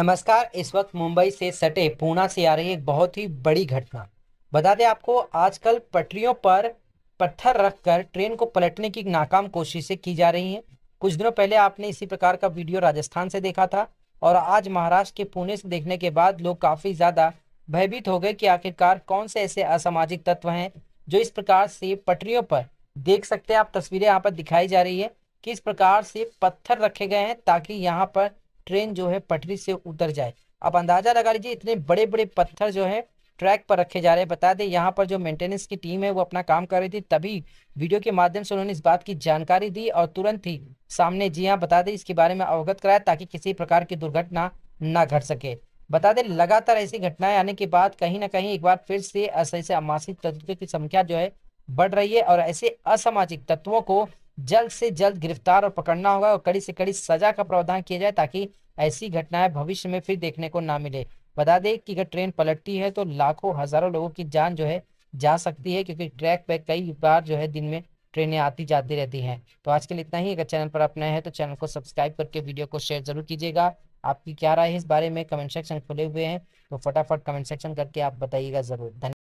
नमस्कार इस वक्त मुंबई से सटे पूना से आ रही एक बहुत ही बड़ी घटना बता दें आपको आजकल पटरियों पर पत्थर रखकर ट्रेन को पलटने की नाकाम कोशिशें की जा रही हैं कुछ दिनों पहले आपने इसी प्रकार का वीडियो राजस्थान से देखा था और आज महाराष्ट्र के पुणे से देखने के बाद लोग काफ़ी ज़्यादा भयभीत हो गए कि आखिरकार कौन से ऐसे असामाजिक तत्व हैं जो इस प्रकार से पटरियों पर देख सकते हैं आप तस्वीरें यहाँ पर दिखाई जा रही है किस प्रकार से पत्थर रखे गए हैं ताकि यहाँ पर ट्रेन जो है पटरी से उतर जाए अब अंदाजा लगा लीजिए इतने बड़े बड़े पत्थर जो है ट्रैक पर रखे जा रहे हैं बता दें यहाँ पर जो मेंटेनेंस की टीम है वो अपना काम कर रही थी तभी वीडियो के माध्यम से उन्होंने इस बात की जानकारी दी और तुरंत ही सामने जी हाँ बता दें इसके बारे में अवगत कराया ताकि किसी प्रकार की दुर्घटना ना घट सके बता दें लगातार ऐसी घटनाएं आने के बाद कहीं ना कहीं एक बार फिर से ऐसे अमासिक तत्वों की संख्या जो है बढ़ रही है और ऐसे असामाजिक तत्वों को जल्द से जल्द गिरफ्तार और पकड़ना होगा और कड़ी से कड़ी सजा का प्रावधान किया जाए ताकि ऐसी घटनाएं भविष्य में फिर देखने को ना मिले बता दें कि अगर ट्रेन पलटती है तो लाखों हजारों लोगों की जान जो है जा सकती है क्योंकि ट्रैक पर कई बार जो है दिन में ट्रेनें आती जाती रहती हैं तो आज के लिए इतना ही अगर चैनल पर आप नए हैं तो चैनल को सब्सक्राइब करके वीडियो को शेयर जरूर कीजिएगा आपकी क्या राय है इस बारे में कमेंट सेक्शन खुले हुए हैं तो फटाफट कमेंट सेक्शन करके आप बताइएगा जरूर